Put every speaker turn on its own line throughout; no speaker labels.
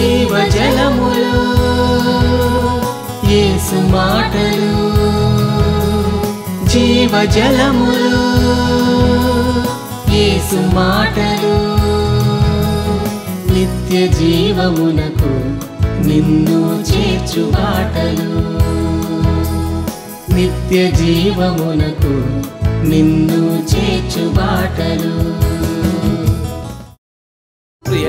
జీవ జలములు యేసు మాటలు జీవ జలములు యేసు మాటలు నిత్య జీవమునకు నిన్ను చేర్చు మాటలు నిత్య జీవమునకు నిన్ను చేర్చు బాటలు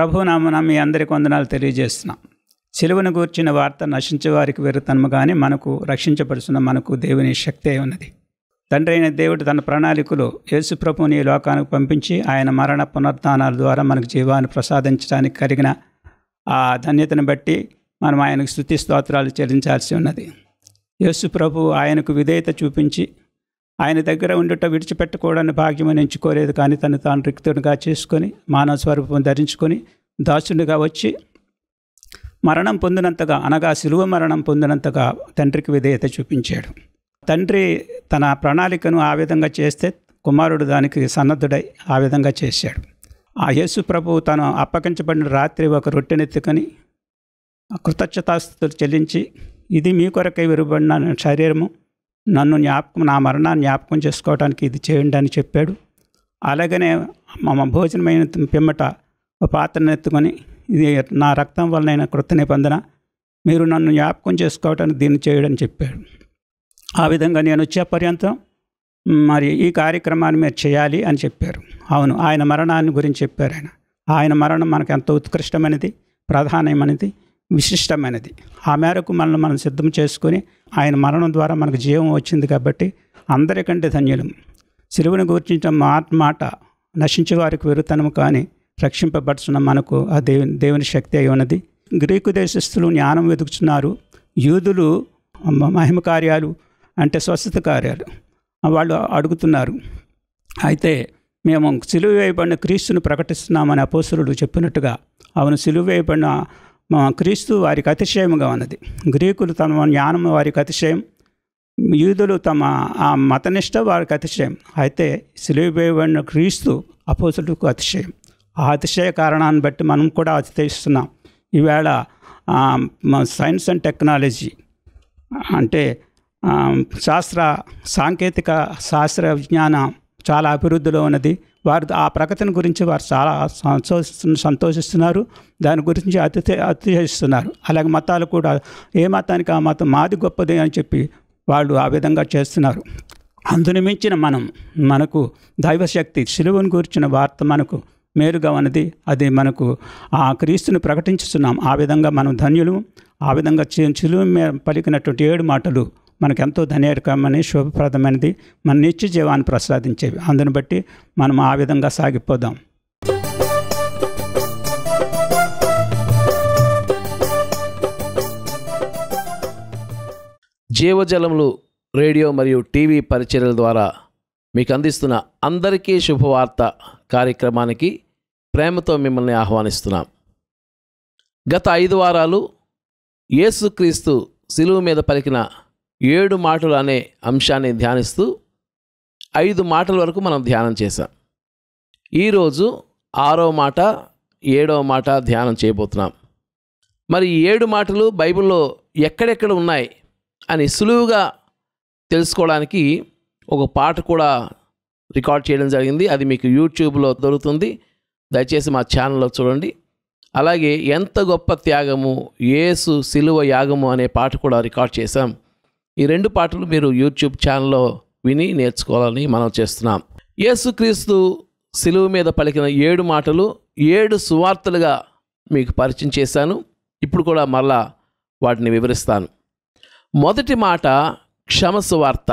ప్రభునామన మీ అందరికి వందనాలు తెలియజేస్తున్నాం చెలువను గూర్చిన వార్త నశించే వారికి వెరుతనము కానీ మనకు రక్షించబడుచున్న మనకు దేవుని శక్తే ఉన్నది తండ్రి అయిన దేవుడు తన ప్రణాళికలో యేసుప్రభుని లోకానికి పంపించి ఆయన మరణ పునర్ధానాల ద్వారా మనకు జీవాన్ని ప్రసాదించడానికి కలిగిన ఆ ధన్యతను బట్టి మనం ఆయనకు శృతి స్తోత్రాలు చెల్లించాల్సి ఉన్నది యేసుప్రభు ఆయనకు విధేయత చూపించి ఆయన దగ్గర ఉండుట విడిచిపెట్టుకోవడానికి భాగ్యం ఎంచుకోలేదు కానీ తను తాను రిక్తునిగా చేసుకొని మానవ స్వరూపం ధరించుకొని దాసునిగా వచ్చి మరణం పొందినంతగా అనగా శిలువ మరణం పొందినంతగా తండ్రికి విధేయత చూపించాడు తండ్రి తన ప్రణాళికను ఆ విధంగా చేస్తే కుమారుడు దానికి సన్నద్ధుడై ఆ విధంగా చేశాడు ఆ యేసు ప్రభువు తను అప్పగించబడిన రాత్రి ఒక రొట్టెనెత్తుకొని కృతజ్ఞతాస్థుతులు చెల్లించి ఇది మీ కొరకై విరుబడిన శరీరము నన్ను జ్ఞాపకం నా మరణాన్ని జ్ఞాపకం చేసుకోవడానికి ఇది చేయండి అని చెప్పాడు అలాగనే మా భోజనమైన పిమ్మట పాత్రను ఎత్తుకొని ఇది నా రక్తం వలన కృత నిబంధన మీరు నన్ను జ్ఞాపకం చేసుకోవటానికి దీన్ని చేయడం చెప్పాడు ఆ విధంగా నేను వచ్చే పర్యంతం మరి ఈ కార్యక్రమాన్ని మీరు చేయాలి అని చెప్పారు అవును ఆయన మరణాన్ని గురించి చెప్పారు ఆయన ఆయన మరణం మనకు ఎంతో ఉత్కృష్టమైనది ప్రధానమైనది విశిష్టమైనది ఆ మేరకు మనల్ని మనం సిద్ధం చేసుకొని ఆయన మరణం ద్వారా మనకు జీవం వచ్చింది కాబట్టి అందరికంటే ధన్యులు సిలువను గురించిన మాట నశించే వారికి వెరుతనము కానీ రక్షింపబడుచున్న మనకు ఆ దేవుని దేవుని శక్తి అయి ఉన్నది గ్రీకు దేశస్థులు జ్ఞానం వెతుకుతున్నారు యూదులు మహిమ కార్యాలు అంటే స్వస్థత కార్యాలు వాళ్ళు అడుగుతున్నారు అయితే మేము సిలువ వేయబడిన క్రీస్తును ప్రకటిస్తున్నామని అపోసురుడు చెప్పినట్టుగా అవును సిలువ వేయబడిన క్రీస్తు వారికి అతిశయముగా ఉన్నది గ్రీకులు తమ జ్ఞానం వారికి అతిశయం యూదులు తమ ఆ మతనిష్ట వారికి అతిశయం అయితే సిలువబడిన క్రీస్తు అపోసులకు అతిశయం ఆ అతిశయ కారణాన్ని బట్టి మనం కూడా అతిశయిస్తున్నాం ఈవేళ సైన్స్ అండ్ టెక్నాలజీ అంటే శాస్త్ర సాంకేతిక శాస్త్ర విజ్ఞానం చాలా అభివృద్ధిలో ఉన్నది వారు ఆ ప్రగతిని గురించి వారు చాలా సంతోషిస్తు సంతోషిస్తున్నారు దాని గురించి అతి అతిశయిస్తున్నారు అలాగే మతాలు కూడా ఏ మతానికి ఆ మతం మాది గొప్పది అని చెప్పి వాళ్ళు ఆ విధంగా చేస్తున్నారు అందుని మించిన మనం మనకు దైవశక్తి శిలువుని గురించిన వార్త మనకు మేలుగా ఉన్నది అది మనకు ఆ క్రీస్తుని ప్రకటించుతున్నాం ఆ విధంగా మనం ధన్యులు ఆ విధంగా చిలువ పలికినటువంటి ఏడు మాటలు మనకెంతో ధన్యకరమని శుభప్రదమైనది మన నిత్య జీవాన్ని ప్రసాదించేవి అందుని బట్టి మనం ఆ విధంగా సాగిపోదాం
జీవజలములు రేడియో మరియు టీవీ పరిచర్యల ద్వారా మీకు అందిస్తున్న అందరికీ శుభవార్త కార్యక్రమానికి ప్రేమతో మిమ్మల్ని ఆహ్వానిస్తున్నాం గత ఐదు వారాలు యేసుక్రీస్తు సిలువు మీద పలికిన ఏడు మాటలు అనే అంశాన్ని ధ్యానిస్తూ ఐదు మాటల వరకు మనం ధ్యానం చేశాం ఈరోజు ఆరో మాట ఏడవ మాట ధ్యానం చేయబోతున్నాం మరి ఏడు మాటలు బైబిల్లో ఎక్కడెక్కడ ఉన్నాయి అని సులువుగా తెలుసుకోవడానికి ఒక పాట కూడా రికార్డ్ చేయడం జరిగింది అది మీకు యూట్యూబ్లో దొరుకుతుంది దయచేసి మా ఛానల్లో చూడండి అలాగే ఎంత గొప్ప త్యాగము ఏసు సిలువ యాగము అనే పాట కూడా రికార్డ్ చేశాం ఈ రెండు పాటలు మీరు యూట్యూబ్ ఛానల్లో విని నేర్చుకోవాలని మనం చేస్తున్నాం యేసుక్రీస్తు సిలువు మీద పలికిన ఏడు మాటలు ఏడు సువార్తలుగా మీకు పరిచయం చేశాను ఇప్పుడు కూడా మళ్ళా వాటిని వివరిస్తాను మొదటి మాట క్షమ సువార్త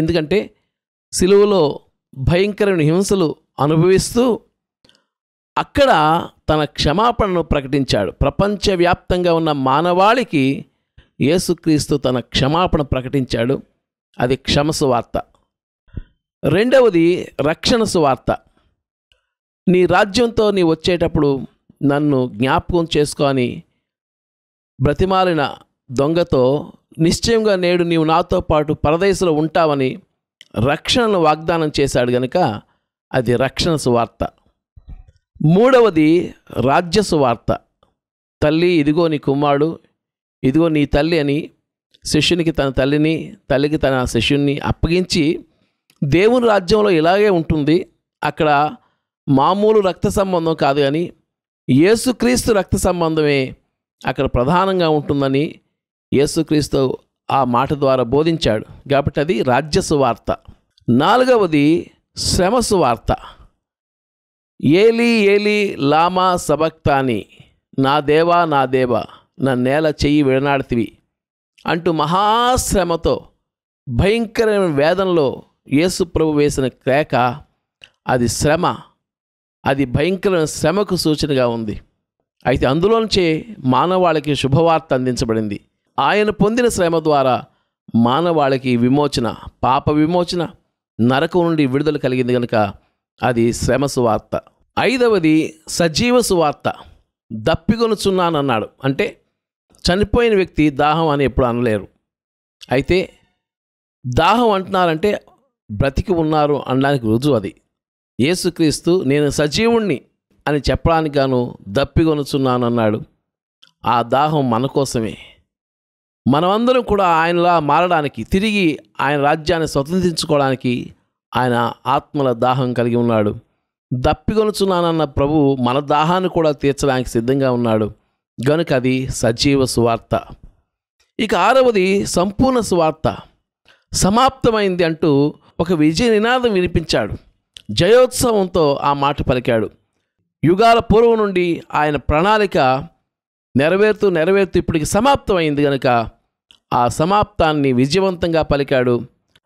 ఎందుకంటే సిలువులో భయంకరమైన హింసలు అనుభవిస్తూ అక్కడ తన క్షమాపణను ప్రకటించాడు ప్రపంచవ్యాప్తంగా ఉన్న మానవాళికి యేసుక్రీస్తు తన క్షమాపణ ప్రకటించాడు అది క్షమసు వార్త రెండవది రక్షణ సువార్త నీ రాజ్యంతో నీ వచ్చేటప్పుడు నన్ను జ్ఞాపకం చేసుకొని బ్రతిమాలిన దొంగతో నిశ్చయంగా నేడు నీవు నాతో పాటు పరదేశంలో ఉంటావని రక్షణను వాగ్దానం చేశాడు గనుక అది రక్షణ సువార్త మూడవది రాజ్య వార్త తల్లి ఇదిగో నీ కుమారుడు ఇదిగో నీ తల్లి అని శిష్యునికి తన తల్లిని తల్లికి తన శిష్యుని అప్పగించి దేవుని రాజ్యంలో ఇలాగే ఉంటుంది అక్కడ మామూలు రక్త సంబంధం కాదు కానీ యేసుక్రీస్తు రక్త సంబంధమే అక్కడ ప్రధానంగా ఉంటుందని యేసుక్రీస్తు ఆ మాట ద్వారా బోధించాడు కాబట్టి అది రాజ్య సువార్త నాలుగవది శ్రమ సువార్త ఏలి ఏలి లామా సబక్తాని నా దేవా నా దేవా నా నేల చెయ్యి విడనాడితివి అంటూ మహాశ్రమతో భయంకరమైన వేదనలో యేసు ప్రభు వేసిన కేక అది శ్రమ అది భయంకరమైన శ్రమకు సూచనగా ఉంది అయితే అందులోంచే మానవాళికి శుభవార్త అందించబడింది ఆయన పొందిన శ్రమ ద్వారా మానవాళికి విమోచన పాప విమోచన నరకం నుండి విడుదల కలిగింది కనుక అది శ్రమ సువార్త ఐదవది సజీవ సువార్త దప్పిగొనుచున్నానన్నాడు అంటే చనిపోయిన వ్యక్తి దాహం అని ఎప్పుడు అనలేరు అయితే దాహం అంటున్నారంటే బ్రతికి ఉన్నారు అనడానికి రుజువు అది యేసుక్రీస్తు నేను సజీవుణ్ణి అని చెప్పడానికి గాను దప్పిగొనుచున్నాను అన్నాడు ఆ దాహం మన కోసమే మనమందరం కూడా ఆయనలా మారడానికి తిరిగి ఆయన రాజ్యాన్ని స్వతంత్రించుకోవడానికి ఆయన ఆత్మల దాహం కలిగి ఉన్నాడు దప్పిగొనుచున్నానన్న ప్రభు మన దాహాన్ని కూడా తీర్చడానికి సిద్ధంగా ఉన్నాడు గనుక అది సజీవ సువార్త ఇక ఆరవది సంపూర్ణ సువార్త సమాప్తమైంది అంటూ ఒక విజయ నినాదం వినిపించాడు జయోత్సవంతో ఆ మాట పలికాడు యుగాల పూర్వం నుండి ఆయన ప్రణాళిక నెరవేరుతూ నెరవేరుతూ ఇప్పటికి సమాప్తమైంది కనుక ఆ సమాప్తాన్ని విజయవంతంగా పలికాడు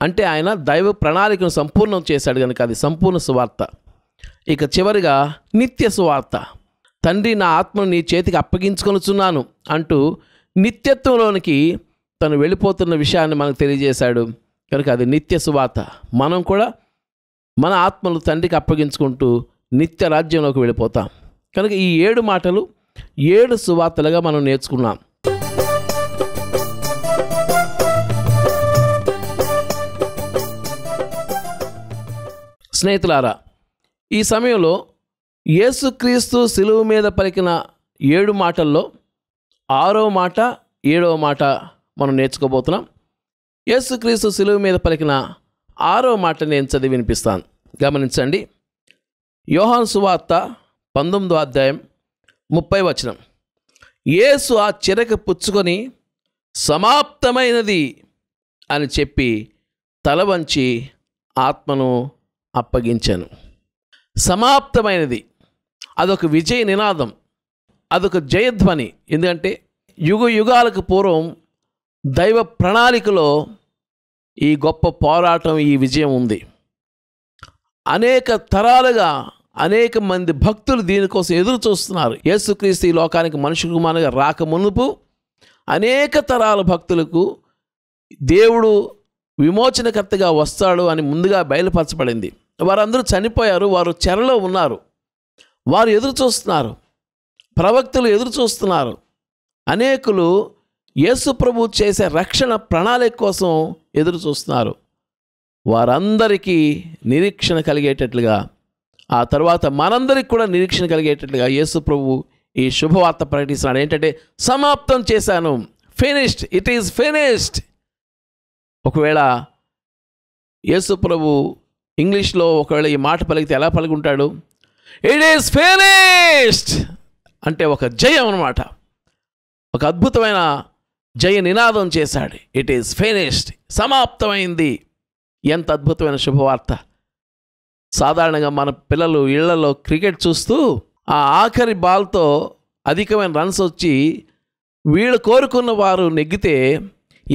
అంటే ఆయన దైవ ప్రణాళికను సంపూర్ణం చేశాడు కనుక అది సంపూర్ణ సువార్త ఇక చివరిగా నిత్య సువార్త తండ్రి నా ఆత్మను నీ చేతికి అప్పగించుకొనుచున్నాను అంటూ నిత్యత్వంలోనికి తను వెళ్ళిపోతున్న విషయాన్ని మనకు తెలియజేశాడు కనుక అది నిత్య సువాత మనం కూడా మన ఆత్మను తండ్రికి అప్పగించుకుంటూ నిత్య రాజ్యంలోకి వెళ్ళిపోతాం కనుక ఈ ఏడు మాటలు ఏడు సువాతలుగా మనం నేర్చుకున్నాం స్నేహితులారా ఈ సమయంలో యేసుక్రీస్తు సిలువు మీద పలికిన ఏడు మాటల్లో ఆరో మాట ఏడవ మాట మనం నేర్చుకోబోతున్నాం యేసుక్రీస్తు సిలువు మీద పలికిన ఆరో మాట నేను చదివి వినిపిస్తాను గమనించండి యోహాన్ సువార్త పంతొమ్మిదో అధ్యాయం ముప్పై వచనం యేసు ఆ చిరక పుచ్చుకొని సమాప్తమైనది అని చెప్పి తల వంచి ఆత్మను అప్పగించాను సమాప్తమైనది అదొక విజయ నినాదం అదొక జయధ్వని ఎందుకంటే యుగ యుగాలకు పూర్వం దైవ ప్రణాళికలో ఈ గొప్ప పోరాటం ఈ విజయం ఉంది అనేక తరాలుగా అనేక మంది భక్తులు దీనికోసం ఎదురు చూస్తున్నారు యేసుక్రీస్తు ఈ లోకానికి మనుషు కుమారుగా రాక మునుపు అనేక తరాల భక్తులకు దేవుడు విమోచనకర్తగా వస్తాడు అని ముందుగా బయలుపరచబడింది వారందరూ చనిపోయారు వారు చెరలో ఉన్నారు వారు ఎదురు చూస్తున్నారు ప్రవక్తలు ఎదురు చూస్తున్నారు అనేకులు యేసు ప్రభు చేసే రక్షణ ప్రణాళిక కోసం ఎదురు చూస్తున్నారు వారందరికీ నిరీక్షణ కలిగేటట్లుగా ఆ తర్వాత మనందరికి కూడా నిరీక్షణ కలిగేటట్లుగా యేసు ప్రభు ఈ శుభవార్త ప్రకటిస్తున్నాడు ఏంటంటే సమాప్తం చేశాను ఫినిష్డ్ ఇట్ ఈజ్ ఫినిష్డ్ ఒకవేళ యేసు ప్రభు ఇంగ్లీష్లో ఒకవేళ ఈ మాట పలికితే ఎలా పలుకుంటాడు ఇట్ ఈస్ ఫినిష్డ్ అంటే ఒక జయం అనమాట ఒక అద్భుతమైన జయ నినాదం చేశాడు ఇట్ ఈస్ ఫినిష్డ్ సమాప్తమైంది ఎంత అద్భుతమైన శుభవార్త సాధారణంగా మన పిల్లలు ఇళ్లలో క్రికెట్ చూస్తూ ఆ ఆఖరి బాల్తో అధికమైన రన్స్ వచ్చి వీళ్ళు కోరుకున్న వారు నెగ్గితే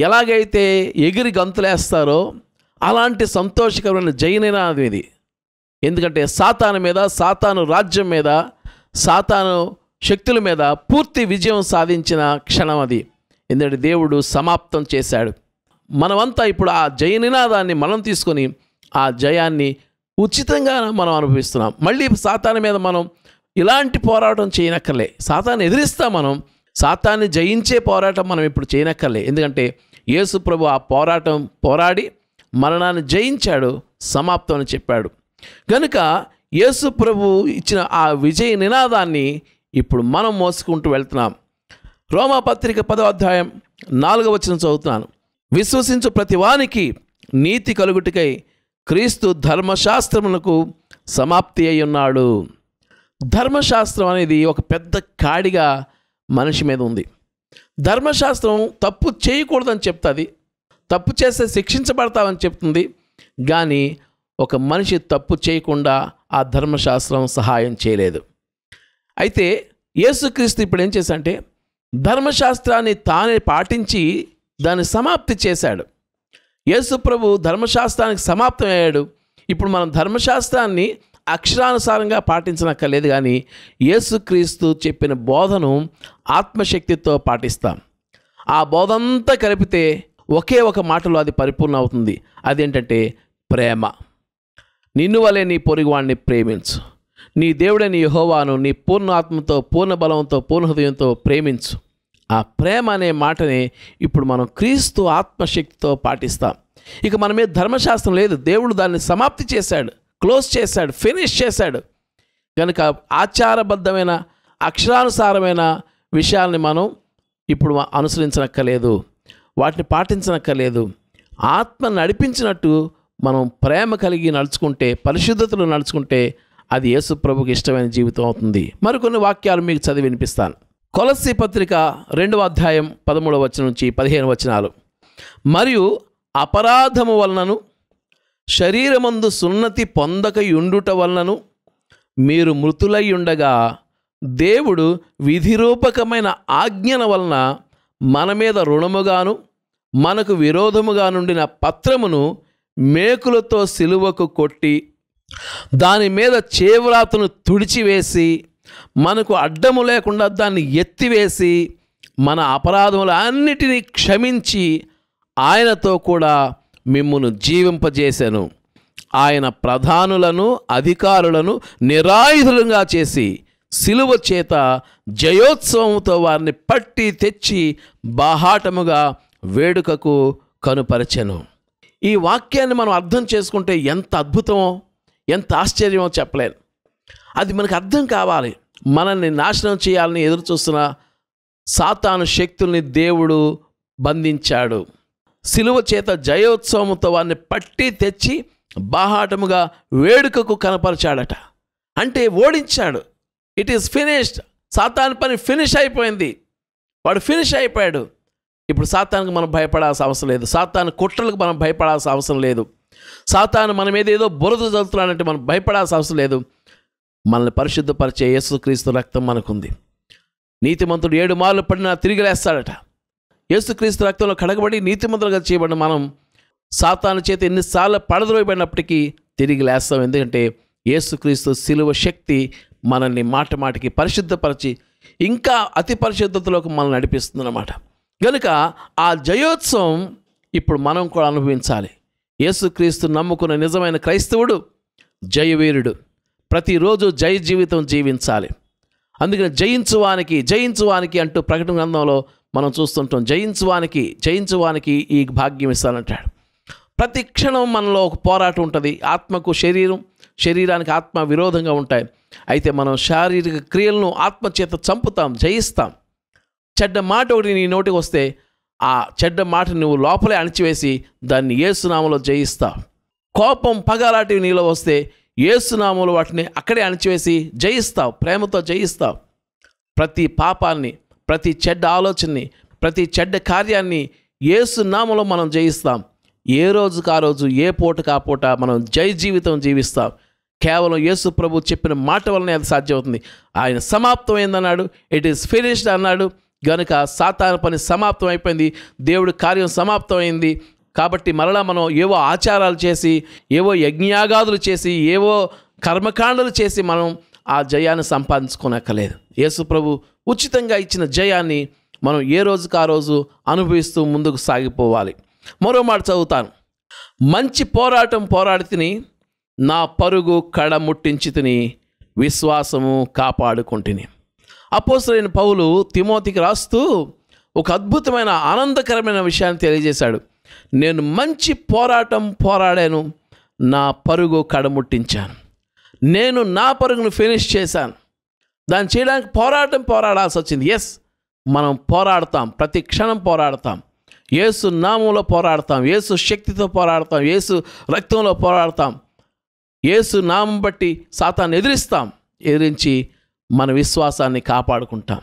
ఎలాగైతే ఎగిరి గంతులేస్తారో అలాంటి సంతోషకరమైన జయనినాదం ఇది ఎందుకంటే సాతాను మీద సాతాను రాజ్యం మీద సాతాను శక్తుల మీద పూర్తి విజయం సాధించిన క్షణం అది ఎందుకంటే దేవుడు సమాప్తం చేశాడు మనమంతా ఇప్పుడు ఆ జయ నినాదాన్ని మనం తీసుకొని ఆ జయాన్ని ఉచితంగా మనం అనుభవిస్తున్నాం మళ్ళీ సాతాను మీద మనం ఇలాంటి పోరాటం చేయనక్కర్లే సాతాన్ని ఎదిరిస్తాం మనం సాతాన్ని జయించే పోరాటం మనం ఇప్పుడు చేయనక్కర్లే ఎందుకంటే యేసు ప్రభు ఆ పోరాటం పోరాడి మరణాన్ని జయించాడు సమాప్తం అని చెప్పాడు కనుక యేసు ప్రభు ఇచ్చిన ఆ విజయ నినాదాన్ని ఇప్పుడు మనం మోసుకుంటూ వెళ్తున్నాం రోమాపత్రిక పదవ అధ్యాయం నాలుగవ వచ్చిన చదువుతున్నాను విశ్వసించు ప్రతివానికి నీతి కలుగుటికై క్రీస్తు ధర్మశాస్త్రములకు సమాప్తి అయి ఉన్నాడు ధర్మశాస్త్రం అనేది ఒక పెద్ద కాడిగా మనిషి మీద ఉంది ధర్మశాస్త్రం తప్పు చేయకూడదని చెప్తుంది తప్పు చేస్తే శిక్షించబడతామని చెప్తుంది కానీ ఒక మనిషి తప్పు చేయకుండా ఆ ధర్మశాస్త్రం సహాయం చేయలేదు అయితే యేసుక్రీస్తు ఇప్పుడు ఏం చేశాడంటే ధర్మశాస్త్రాన్ని తానే పాటించి దాన్ని సమాప్తి చేశాడు యేసు ప్రభు ధర్మశాస్త్రానికి సమాప్తం అయ్యాడు ఇప్పుడు మనం ధర్మశాస్త్రాన్ని అక్షరానుసారంగా పాటించనక్కర్లేదు కానీ యేసుక్రీస్తు చెప్పిన బోధను ఆత్మశక్తితో పాటిస్తాం ఆ బోధంతా కలిపితే ఒకే ఒక మాటలో అది పరిపూర్ణ అవుతుంది అదేంటంటే ప్రేమ నిన్ను వలె నీ పొరుగువాడిని ప్రేమించు నీ దేవుడని యహోవాను నీ పూర్ణ ఆత్మతో పూర్ణ బలంతో పూర్ణ హృదయంతో ప్రేమించు ఆ ప్రేమ అనే మాటని ఇప్పుడు మనం క్రీస్తు ఆత్మశక్తితో పాటిస్తాం ఇక మన మీద ధర్మశాస్త్రం లేదు దేవుడు దాన్ని సమాప్తి చేశాడు క్లోజ్ చేశాడు ఫినిష్ చేశాడు కనుక ఆచారబద్ధమైన అక్షరానుసారమైన విషయాల్ని మనం ఇప్పుడు అనుసరించనక్కర్లేదు వాటిని పాటించనక్కర్లేదు ఆత్మ నడిపించినట్టు మనం ప్రేమ కలిగి నడుచుకుంటే పరిశుద్ధతలు నడుచుకుంటే అది యేసు ప్రభుకి ఇష్టమైన జీవితం అవుతుంది మరికొన్ని వాక్యాలు మీకు చదివి వినిపిస్తాను కొలసి పత్రిక రెండవ అధ్యాయం పదమూడవ వచనం నుంచి పదిహేను వచనాలు మరియు అపరాధము వలనను శరీరమందు సున్నతి పొందక యుండుట వలనను మీరు మృతులై ఉండగా దేవుడు విధిరూపకమైన ఆజ్ఞల వలన మన మీద రుణముగాను మనకు విరోధముగా నుండిన పత్రమును మేకులతో సిలువకు కొట్టి దాని మీద చేవరాతను తుడిచివేసి మనకు అడ్డము లేకుండా దాన్ని ఎత్తివేసి మన అపరాధములు అన్నిటినీ క్షమించి ఆయనతో కూడా మిమ్మును జీవింపజేశాను ఆయన ప్రధానులను అధికారులను నిరాయుధులుగా చేసి సిలువ చేత జయోత్సవంతో వారిని పట్టి తెచ్చి బాహాటముగా వేడుకకు కనుపరచను ఈ వాక్యాన్ని మనం అర్థం చేసుకుంటే ఎంత అద్భుతమో ఎంత ఆశ్చర్యమో చెప్పలేను అది మనకు అర్థం కావాలి మనల్ని నాశనం చేయాలని ఎదురు చూస్తున్న సాతాను శక్తుల్ని దేవుడు బంధించాడు సిలువ చేత జయోత్సవంతో వారిని పట్టి తెచ్చి బాహాటముగా వేడుకకు కనపరిచాడట అంటే ఓడించాడు ఇట్ ఈస్ ఫినిష్డ్ సాతాను పని ఫినిష్ అయిపోయింది వాడు ఫినిష్ అయిపోయాడు ఇప్పుడు సాతానికి మనం భయపడాల్సిన అవసరం లేదు సాతాను కుట్రలకు మనం భయపడాల్సిన అవసరం లేదు సాతాను మన మీద ఏదో బురద చదువుతున్నాడంటే మనం భయపడాల్సిన అవసరం లేదు మనల్ని పరిశుద్ధపరిచే యేసుక్రీస్తు రక్తం మనకుంది నీతిమంతుడు ఏడు మార్లు పడినా తిరిగి లేస్తాడట యేసుక్రీస్తు రక్తంలో కడగబడి నీతిమంతులుగా చేయబడిన మనం సాతాను చేత ఎన్నిసార్లు పడద్రోయబడినప్పటికీ తిరిగి లేస్తాం ఎందుకంటే యేసుక్రీస్తు సిలువ శక్తి మనల్ని మాట మాటికి పరిశుద్ధపరిచి ఇంకా అతి పరిశుద్ధతలోకి మనల్ని నడిపిస్తుందన్నమాట కనుక ఆ జయోత్సవం ఇప్పుడు మనం కూడా అనుభవించాలి యేసుక్రీస్తు నమ్ముకున్న నిజమైన క్రైస్తవుడు జయవీరుడు ప్రతిరోజు జయ జీవితం జీవించాలి అందుకని జయించువానికి జయించువానికి అంటూ ప్రకటన గ్రంథంలో మనం చూస్తుంటాం జయించువానికి జయించువానికి ఈ భాగ్యం ఇస్తానంటాడు ప్రతి క్షణం మనలో ఒక పోరాటం ఉంటుంది ఆత్మకు శరీరం శరీరానికి ఆత్మ విరోధంగా ఉంటాయి అయితే మనం శారీరక క్రియలను ఆత్మచేత చంపుతాం జయిస్తాం చెడ్డ మాట ఒకటి నీ నోటికి వస్తే ఆ చెడ్డ మాట నువ్వు లోపలే అణిచివేసి దాన్ని ఏసునామలో జయిస్తా కోపం పగ నీలో వస్తే ఏసునామలు వాటిని అక్కడే అణిచివేసి జయిస్తావు ప్రేమతో జయిస్తావు ప్రతి పాపాన్ని ప్రతి చెడ్డ ఆలోచనని ప్రతి చెడ్డ కార్యాన్ని ఏసునామలో మనం జయిస్తాం ఏ రోజుకు ఆ రోజు ఏ పూట కా పూట మనం జై జీవితం జీవిస్తాం కేవలం యేసు ప్రభు చెప్పిన మాట వలనే అది సాధ్యమవుతుంది ఆయన సమాప్తమైందన్నాడు ఇట్ ఈస్ ఫినిష్డ్ అన్నాడు గనుక సాతాన పని సమాప్తం అయిపోయింది దేవుడు కార్యం సమాప్తమైంది కాబట్టి మరలా మనం ఏవో ఆచారాలు చేసి ఏవో యజ్ఞాగాదులు చేసి ఏవో కర్మకాండలు చేసి మనం ఆ జయాన్ని సంపాదించుకోనక్కలేదు యేసు ప్రభు ఉచితంగా ఇచ్చిన జయాన్ని మనం ఏ రోజుకు ఆ రోజు అనుభవిస్తూ ముందుకు సాగిపోవాలి మరో మాట చదువుతాను మంచి పోరాటం పోరాడి తిని నా పరుగు కడ ముట్టించి తిని విశ్వాసము కాపాడుకుంటుని అపోసరైన పౌలు తిమోతికి రాస్తూ ఒక అద్భుతమైన ఆనందకరమైన విషయాన్ని తెలియజేశాడు నేను మంచి పోరాటం పోరాడాను నా పరుగు కడముట్టించాను నేను నా పరుగును ఫినిష్ చేశాను దాన్ని చేయడానికి పోరాటం పోరాడాల్సి వచ్చింది ఎస్ మనం పోరాడతాం ప్రతి క్షణం పోరాడతాం ఏసు నామంలో పోరాడతాం ఏసు శక్తితో పోరాడతాం ఏసు రక్తంలో పోరాడతాం ఏసు నామం బట్టి సాతాన్ని ఎదిరిస్తాం ఎదిరించి మన విశ్వాసాన్ని కాపాడుకుంటాం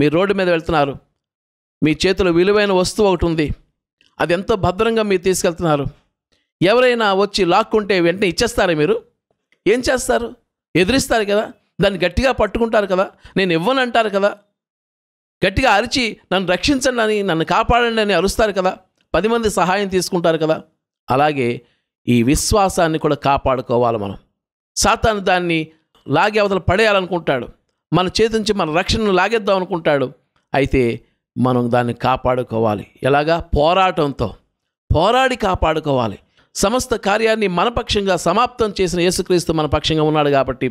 మీ రోడ్డు మీద వెళ్తున్నారు మీ చేతిలో విలువైన వస్తువు ఒకటి ఉంది అది ఎంతో భద్రంగా మీరు తీసుకెళ్తున్నారు ఎవరైనా వచ్చి లాక్కుంటే వెంటనే ఇచ్చేస్తారా మీరు ఏం చేస్తారు ఎదిరిస్తారు కదా దాన్ని గట్టిగా పట్టుకుంటారు కదా నేను ఇవ్వనంటారు కదా గట్టిగా అరిచి నన్ను రక్షించండి అని నన్ను కాపాడండి అని అరుస్తారు కదా పది మంది సహాయం తీసుకుంటారు కదా అలాగే ఈ విశ్వాసాన్ని కూడా కాపాడుకోవాలి మనం సాతాను దాన్ని లాగి అవతల పడేయాలనుకుంటాడు మన చేతి నుంచి మన రక్షణను లాగేద్దాం అనుకుంటాడు అయితే మనం దాన్ని కాపాడుకోవాలి ఎలాగా పోరాటంతో పోరాడి కాపాడుకోవాలి సమస్త కార్యాన్ని మన పక్షంగా సమాప్తం చేసిన యేసుక్రీస్తు మన పక్షంగా ఉన్నాడు కాబట్టి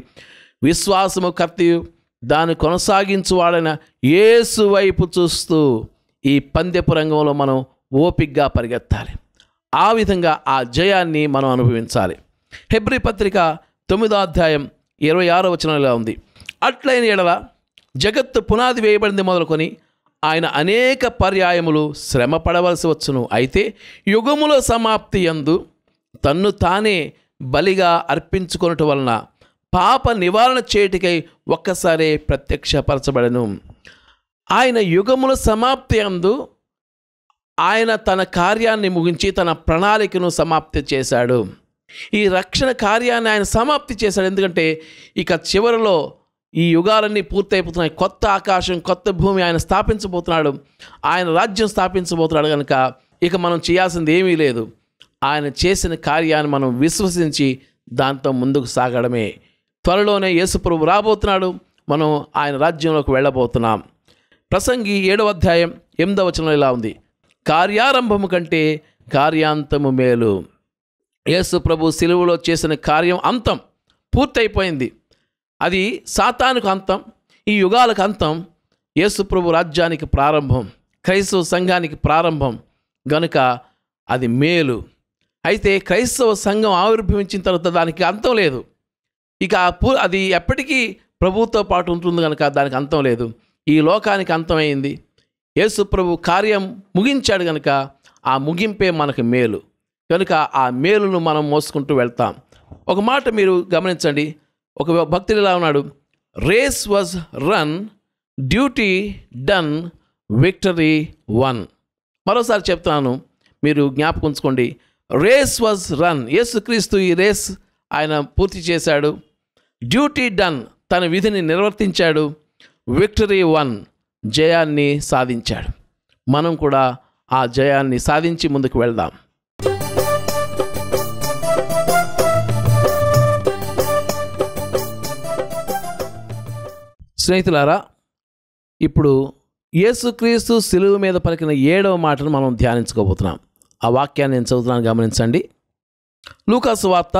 విశ్వాసము కర్తయు దాన్ని కొనసాగించువాడైన యేసు వైపు చూస్తూ ఈ పంద్యపు రంగంలో మనం ఓపిగ్గా పరిగెత్తాలి ఆ విధంగా ఆ జయాన్ని మనం అనుభవించాలి హెబ్రి పత్రిక తొమ్మిదో అధ్యాయం ఇరవై ఆరో వచనంలో ఉంది అట్లైన ఎడల జగత్తు పునాది వేయబడింది మొదలుకొని ఆయన అనేక పర్యాయములు శ్రమ పడవలసి వచ్చును అయితే యుగముల సమాప్తి ఎందు తన్ను తానే బలిగా అర్పించుకున్నట్టు వలన పాప నివారణ చేటికై ఒక్కసారే ప్రత్యక్షపరచబడను ఆయన యుగముల సమాప్తి అందు ఆయన తన కార్యాన్ని ముగించి తన ప్రణాళికను సమాప్తి చేశాడు ఈ రక్షణ కార్యాన్ని ఆయన సమాప్తి చేశాడు ఎందుకంటే ఇక చివరిలో ఈ యుగాలన్నీ పూర్తయిపోతున్నాయి కొత్త ఆకాశం కొత్త భూమి ఆయన స్థాపించబోతున్నాడు ఆయన రాజ్యం స్థాపించబోతున్నాడు కనుక ఇక మనం చేయాల్సింది ఏమీ లేదు ఆయన చేసిన కార్యాన్ని మనం విశ్వసించి దాంతో ముందుకు సాగడమే త్వరలోనే యేసుప్రభు రాబోతున్నాడు మనం ఆయన రాజ్యంలోకి వెళ్ళబోతున్నాం ప్రసంగి ఏడవ అధ్యాయం ఎనిమిదవ వచనం ఇలా ఉంది కార్యారంభము కంటే కార్యాంతము మేలు యేసు ప్రభు సిలువలో చేసిన కార్యం అంతం పూర్తయిపోయింది అది సాతానుకు అంతం ఈ యుగాలకు అంతం యేసుప్రభు రాజ్యానికి ప్రారంభం క్రైస్తవ సంఘానికి ప్రారంభం గనుక అది మేలు అయితే క్రైస్తవ సంఘం ఆవిర్భవించిన తర్వాత దానికి అంతం లేదు ఇక అది ఎప్పటికీ ప్రభువుతో పాటు ఉంటుంది కనుక దానికి అంతం లేదు ఈ లోకానికి అంతమైంది యేసు ప్రభు కార్యం ముగించాడు కనుక ఆ ముగింపే మనకు మేలు కనుక ఆ మేలును మనం మోసుకుంటూ వెళ్తాం ఒక మాట మీరు గమనించండి ఒక భక్తులు ఇలా ఉన్నాడు race was run duty done victory won మరోసారి చెప్తాను మీరు జ్ఞాపకం ఉంచుకోండి రేస్ వాజ్ రన్ యేసుక్రీస్తు ఈ రేస్ ఆయన పూర్తి చేశాడు డ్యూటీ డన్ తన విధిని నిర్వర్తించాడు విక్టరీ వన్ జయాన్ని సాధించాడు మనం కూడా ఆ జయాన్ని సాధించి ముందుకు వెళ్దాం స్నేహితులారా ఇప్పుడు యేసుక్రీస్తు సిలువు మీద పలికిన ఏడవ మాటను మనం ధ్యానించుకోబోతున్నాం ఆ వాక్యాన్ని నేను చదువుతున్నాను గమనించండి లూకాసు వార్త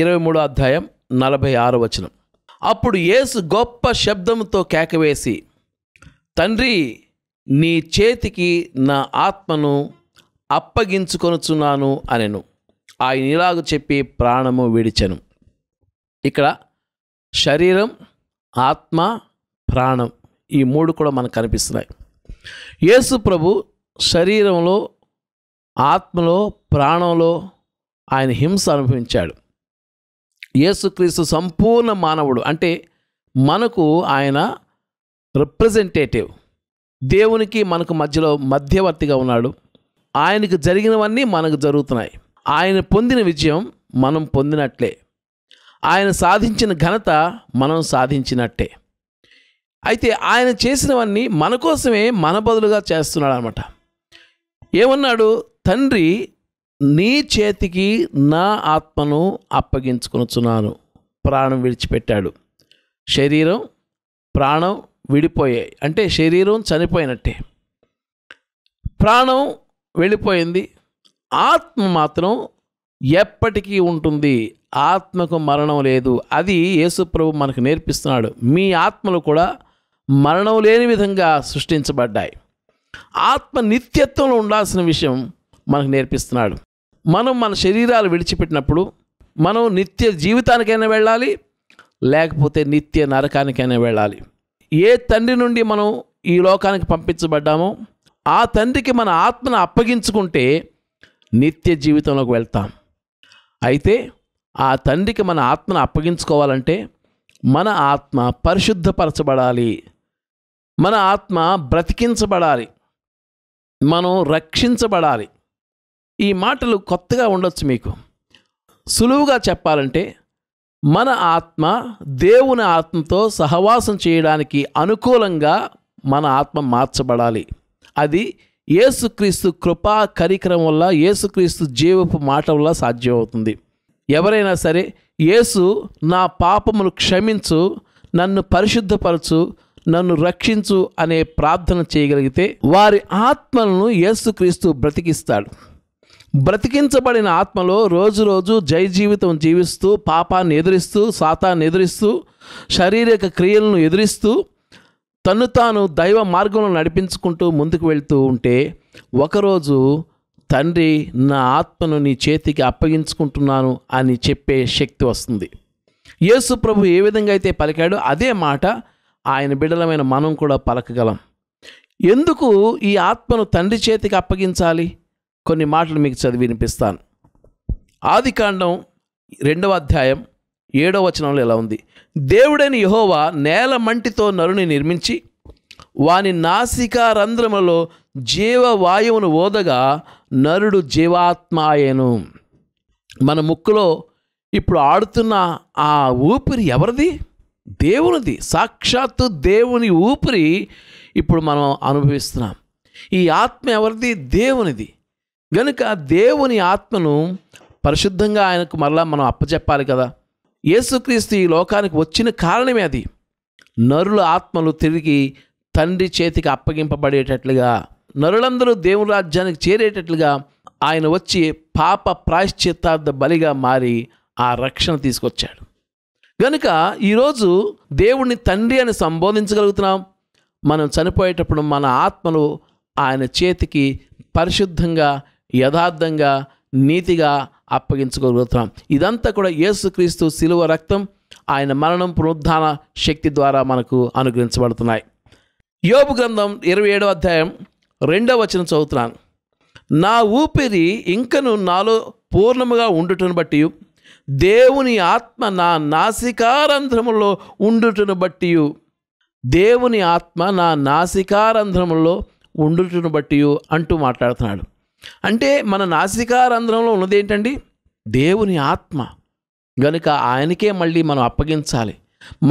ఇరవై మూడో అధ్యాయం నలభై ఆరు వచనం అప్పుడు యేసు గొప్ప శబ్దంతో కేకవేసి తండ్రి నీ చేతికి నా ఆత్మను అప్పగించుకొనుచున్నాను అనెను ఆయన ఇలాగ చెప్పి ప్రాణము విడిచెను ఇక్కడ శరీరం ఆత్మ ప్రాణం ఈ మూడు కూడా మనకు కనిపిస్తున్నాయి యేసు ప్రభు శరీరంలో ఆత్మలో ప్రాణంలో ఆయన హింస అనుభవించాడు యేసుక్రీస్తు సంపూర్ణ మానవుడు అంటే మనకు ఆయన రిప్రజెంటేటివ్ దేవునికి మనకు మధ్యలో మధ్యవర్తిగా ఉన్నాడు ఆయనకు జరిగినవన్నీ మనకు జరుగుతున్నాయి ఆయన పొందిన విజయం మనం పొందినట్లే ఆయన సాధించిన ఘనత మనం సాధించినట్టే అయితే ఆయన చేసినవన్నీ మన కోసమే మన బదులుగా చేస్తున్నాడు అనమాట ఏమన్నాడు తండ్రి నీ చేతికి నా ఆత్మను అప్పగించుకునుచున్నాను ప్రాణం విడిచిపెట్టాడు శరీరం ప్రాణం విడిపోయాయి అంటే శరీరం చనిపోయినట్టే ప్రాణం వెళ్ళిపోయింది ఆత్మ మాత్రం ఎప్పటికీ ఉంటుంది ఆత్మకు మరణం లేదు అది యేసుప్రభు మనకు నేర్పిస్తున్నాడు మీ ఆత్మలు కూడా మరణం లేని విధంగా సృష్టించబడ్డాయి ఆత్మ నిత్యత్వంలో ఉండాల్సిన విషయం మనకు నేర్పిస్తున్నాడు మనం మన శరీరాలు విడిచిపెట్టినప్పుడు మనం నిత్య జీవితానికైనా వెళ్ళాలి లేకపోతే నిత్య నరకానికైనా వెళ్ళాలి ఏ తండ్రి నుండి మనం ఈ లోకానికి పంపించబడ్డామో ఆ తండ్రికి మన ఆత్మను అప్పగించుకుంటే నిత్య జీవితంలోకి వెళ్తాం అయితే ఆ తండ్రికి మన ఆత్మను అప్పగించుకోవాలంటే మన ఆత్మ పరిశుద్ధపరచబడాలి మన ఆత్మ బ్రతికించబడాలి మనం రక్షించబడాలి ఈ మాటలు కొత్తగా ఉండొచ్చు మీకు సులువుగా చెప్పాలంటే మన ఆత్మ దేవుని ఆత్మతో సహవాసం చేయడానికి అనుకూలంగా మన ఆత్మ మార్చబడాలి అది ఏసుక్రీస్తు కృపా కరికరం వల్ల ఏసుక్రీస్తు జీవపు మాట వల్ల సాధ్యమవుతుంది ఎవరైనా సరే యేసు నా పాపమును క్షమించు నన్ను పరిశుద్ధపరచు నన్ను రక్షించు అనే ప్రార్థన చేయగలిగితే వారి ఆత్మలను యేసుక్రీస్తు బ్రతికిస్తాడు బ్రతికించబడిన ఆత్మలో రోజు రోజు జై జీవితం జీవిస్తూ పాపాన్ని ఎదురిస్తూ సాతాన్ని ఎదురిస్తూ శారీరక క్రియలను ఎదురిస్తూ తను తాను దైవ మార్గంలో నడిపించుకుంటూ ముందుకు వెళ్తూ ఉంటే ఒకరోజు తండ్రి నా ఆత్మను నీ చేతికి అప్పగించుకుంటున్నాను అని చెప్పే శక్తి వస్తుంది యేసు ప్రభు ఏ విధంగా అయితే పలికాడో అదే మాట ఆయన బిడలమైన మనం కూడా పలకగలం ఎందుకు ఈ ఆత్మను తండ్రి చేతికి అప్పగించాలి కొన్ని మాటలు మీకు చదివి వినిపిస్తాను ఆది కాండం రెండవ అధ్యాయం ఏడవ వచనంలో ఇలా ఉంది దేవుడైన యహోవా నేల మంటితో నరుని నిర్మించి వాని నాసికా రంధ్రములలో జీవవాయువును ఓదగా నరుడు జీవాత్మాయను మన ముక్కులో ఇప్పుడు ఆడుతున్న ఆ ఊపిరి ఎవరిది దేవునిది సాక్షాత్తు దేవుని ఊపిరి ఇప్పుడు మనం అనుభవిస్తున్నాం ఈ ఆత్మ ఎవరిది దేవునిది గనుక దేవుని ఆత్మను పరిశుద్ధంగా ఆయనకు మరలా మనం అప్పచెప్పాలి కదా యేసుక్రీస్తు ఈ లోకానికి వచ్చిన కారణమే అది నరుల ఆత్మలు తిరిగి తండ్రి చేతికి అప్పగింపబడేటట్లుగా నరులందరూ దేవుని రాజ్యానికి చేరేటట్లుగా ఆయన వచ్చి పాప ప్రాయశ్చిత్తార్థ బలిగా మారి ఆ రక్షణ తీసుకొచ్చాడు గనుక ఈరోజు దేవుణ్ణి తండ్రి అని సంబోధించగలుగుతున్నాం మనం చనిపోయేటప్పుడు మన ఆత్మలు ఆయన చేతికి పరిశుద్ధంగా యథార్థంగా నీతిగా అప్పగించుకోగలుగుతున్నాం ఇదంతా కూడా యేసుక్రీస్తు శిలువ రక్తం ఆయన మరణం పునరుద్ధాన శక్తి ద్వారా మనకు అనుగ్రహించబడుతున్నాయి యోగు గ్రంథం ఇరవై ఏడో అధ్యాయం రెండవ వచనం చదువుతున్నాను నా ఊపిరి ఇంకను నాలో పూర్ణముగా ఉండుటను బట్టి దేవుని ఆత్మ నా నాసికారంధ్రములో ఉండుటను బట్టి దేవుని ఆత్మ నా నాసికారంధ్రములో ఉండుటను బట్టి అంటూ మాట్లాడుతున్నాడు అంటే మన నాసికారంధ్రంలో ఉన్నది ఏంటండి దేవుని ఆత్మ గనుక ఆయనకే మళ్ళీ మనం అప్పగించాలి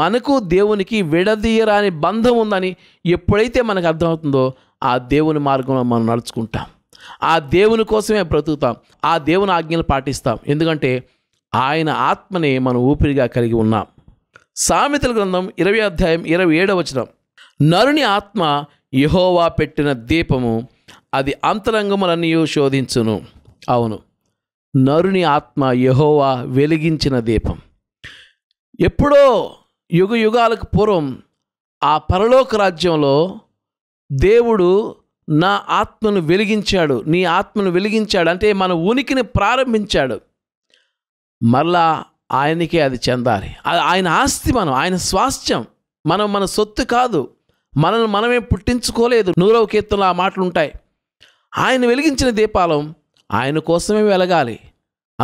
మనకు దేవునికి విడదీయరాని బంధం ఉందని ఎప్పుడైతే మనకు అర్థమవుతుందో ఆ దేవుని మార్గంలో మనం నడుచుకుంటాం ఆ దేవుని కోసమే బ్రతుకుతాం ఆ దేవుని ఆజ్ఞలు పాటిస్తాం ఎందుకంటే ఆయన ఆత్మని మనం ఊపిరిగా కలిగి ఉన్నాం సామెతల గ్రంథం ఇరవై అధ్యాయం ఇరవై వచనం నరుని ఆత్మ యహోవా పెట్టిన దీపము అది అంతరంగములన్నీ శోధించును అవును నరుని ఆత్మ యహోవా వెలిగించిన దీపం ఎప్పుడో యుగ యుగాలకు పూర్వం ఆ పరలోక రాజ్యంలో దేవుడు నా ఆత్మను వెలిగించాడు నీ ఆత్మను వెలిగించాడు అంటే మన ఉనికిని ప్రారంభించాడు మళ్ళా ఆయనకే అది చెందాలి ఆయన ఆస్తి మనం ఆయన స్వాస్థ్యం మనం మన సొత్తు కాదు మనల్ని మనమే పుట్టించుకోలేదు నూరవ కీర్తనలు ఆ మాటలుంటాయి ఆయన వెలిగించిన దీపాలం ఆయన కోసమే వెలగాలి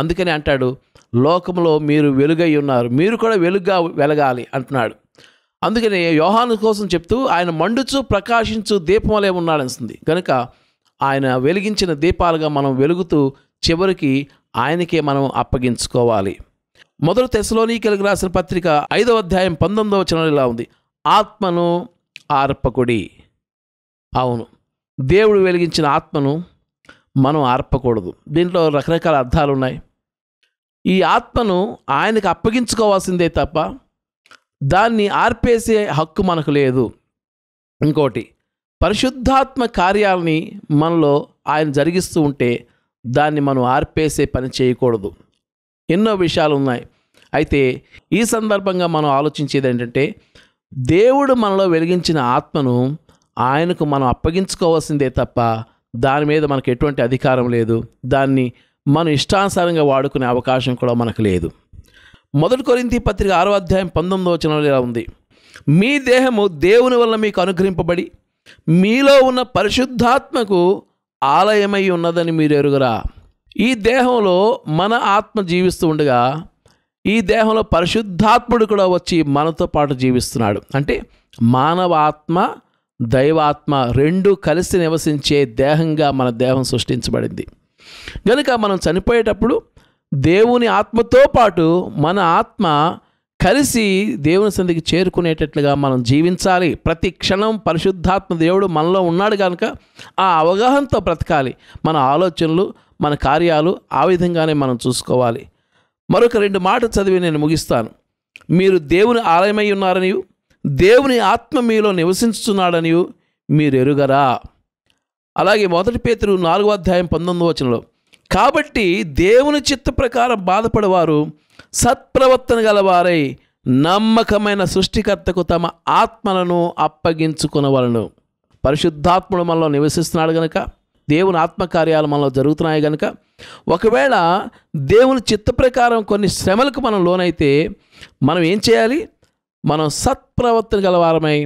అందుకని అంటాడు లోకంలో మీరు వెలుగై ఉన్నారు మీరు కూడా వెలుగ్గా వెలగాలి అంటున్నాడు అందుకని యోహాను కోసం చెప్తూ ఆయన మండుచు ప్రకాశించు దీపం వలె ఉన్నాడనిస్తుంది కనుక ఆయన వెలిగించిన దీపాలుగా మనం వెలుగుతూ చివరికి ఆయనకే మనం అప్పగించుకోవాలి మొదటి కలిగి రాసిన పత్రిక ఐదవ అధ్యాయం పంతొమ్మిదవ వచనం ఇలా ఉంది ఆత్మను ఆర్పకుడి అవును దేవుడు వెలిగించిన ఆత్మను మనం ఆర్పకూడదు దీంట్లో రకరకాల అర్థాలు ఉన్నాయి ఈ ఆత్మను ఆయనకు అప్పగించుకోవాల్సిందే తప్ప దాన్ని ఆర్పేసే హక్కు మనకు లేదు ఇంకోటి పరిశుద్ధాత్మ కార్యాలని మనలో ఆయన జరిగిస్తూ ఉంటే దాన్ని మనం ఆర్పేసే పని చేయకూడదు ఎన్నో విషయాలు ఉన్నాయి అయితే ఈ సందర్భంగా మనం ఆలోచించేది ఏంటంటే దేవుడు మనలో వెలిగించిన ఆత్మను ఆయనకు మనం అప్పగించుకోవాల్సిందే తప్ప దాని మీద మనకు ఎటువంటి అధికారం లేదు దాన్ని మనం ఇష్టానుసారంగా వాడుకునే అవకాశం కూడా మనకు లేదు మొదటి కొరింతి పత్రిక ఆరో అధ్యాయం పంతొమ్మిదో వచనంలో ఇలా ఉంది మీ దేహము దేవుని వల్ల మీకు అనుగ్రహింపబడి మీలో ఉన్న పరిశుద్ధాత్మకు ఆలయమై ఉన్నదని మీరు ఎరుగరా ఈ దేహంలో మన ఆత్మ జీవిస్తూ ఉండగా ఈ దేహంలో పరిశుద్ధాత్ముడు కూడా వచ్చి మనతో పాటు జీవిస్తున్నాడు అంటే మానవ ఆత్మ దైవాత్మ రెండు కలిసి నివసించే దేహంగా మన దేహం సృష్టించబడింది కనుక మనం చనిపోయేటప్పుడు దేవుని ఆత్మతో పాటు మన ఆత్మ కలిసి దేవుని సంధికి చేరుకునేటట్లుగా మనం జీవించాలి ప్రతి క్షణం పరిశుద్ధాత్మ దేవుడు మనలో ఉన్నాడు కనుక ఆ అవగాహనతో బ్రతకాలి మన ఆలోచనలు మన కార్యాలు ఆ విధంగానే మనం చూసుకోవాలి మరొక రెండు మాటలు చదివి నేను ముగిస్తాను మీరు దేవుని ఆలయమై ఉన్నారని దేవుని ఆత్మ మీలో నివసించుతున్నాడని మీరు ఎరుగరా అలాగే మొదటి పేతురు నాలుగో అధ్యాయం పంతొమ్మిదో వచనలో కాబట్టి దేవుని చిత్త ప్రకారం బాధపడేవారు సత్ప్రవర్తన గలవారై నమ్మకమైన సృష్టికర్తకు తమ ఆత్మలను అప్పగించుకునవలను పరిశుద్ధాత్ముడు మనలో నివసిస్తున్నాడు గనక దేవుని ఆత్మకార్యాలు మనలో జరుగుతున్నాయి గనక ఒకవేళ దేవుని చిత్త ప్రకారం కొన్ని శ్రమలకు మనం లోనైతే మనం ఏం చేయాలి మనం సత్ప్రవర్తన గలవారమై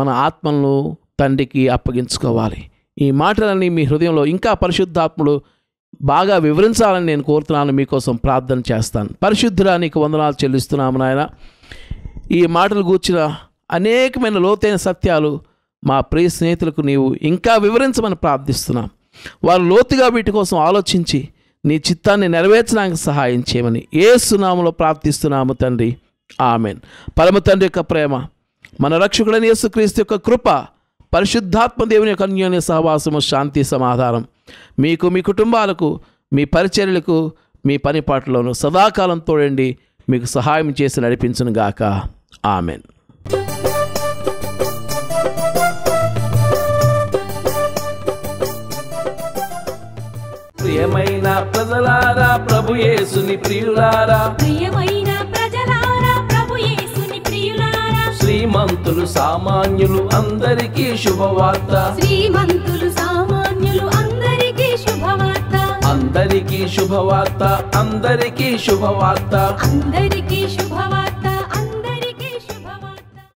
మన ఆత్మలను తండ్రికి అప్పగించుకోవాలి ఈ మాటలన్నీ మీ హృదయంలో ఇంకా పరిశుద్ధాత్ముడు బాగా వివరించాలని నేను కోరుతున్నాను మీకోసం ప్రార్థన చేస్తాను పరిశుద్ధురా నీకు వందనాలు చెల్లిస్తున్నాము నాయన ఈ మాటలు కూర్చిన అనేకమైన లోతైన సత్యాలు మా ప్రియ స్నేహితులకు నీవు ఇంకా వివరించమని ప్రార్థిస్తున్నాం వారు లోతుగా వీటి కోసం ఆలోచించి నీ చిత్తాన్ని నెరవేర్చడానికి సహాయం చేయమని ఏ సునామలో ప్రార్థిస్తున్నాము తండ్రి ఆమెన్ పరమ తండ్రి యొక్క ప్రేమ మన రక్షకుడని యేసుక్రీస్తు యొక్క కృప పరిశుద్ధాత్మ దేవుని యొక్క అన్యోన్య సహవాసము శాంతి సమాధానం మీకు మీ కుటుంబాలకు మీ పరిచర్యలకు మీ పనిపాట్లను సదాకాలం తోడండి మీకు సహాయం చేసి నడిపించును గాక ఆమెన్ ప్రియమైన ప్రజలారా ప్రభు యేసుని ప్రియులారా
ప్రియమైన ప్రజలారా ప్రభు యేసుని ప్రియులారా
శ్రీమంతులు సామాన్యులు అందరికీ శుభవార్త
శ్రీమంతులు
అందరికీ శుభవార్త
అందరికీ శుభవార్త అందరికీ శుభవార్త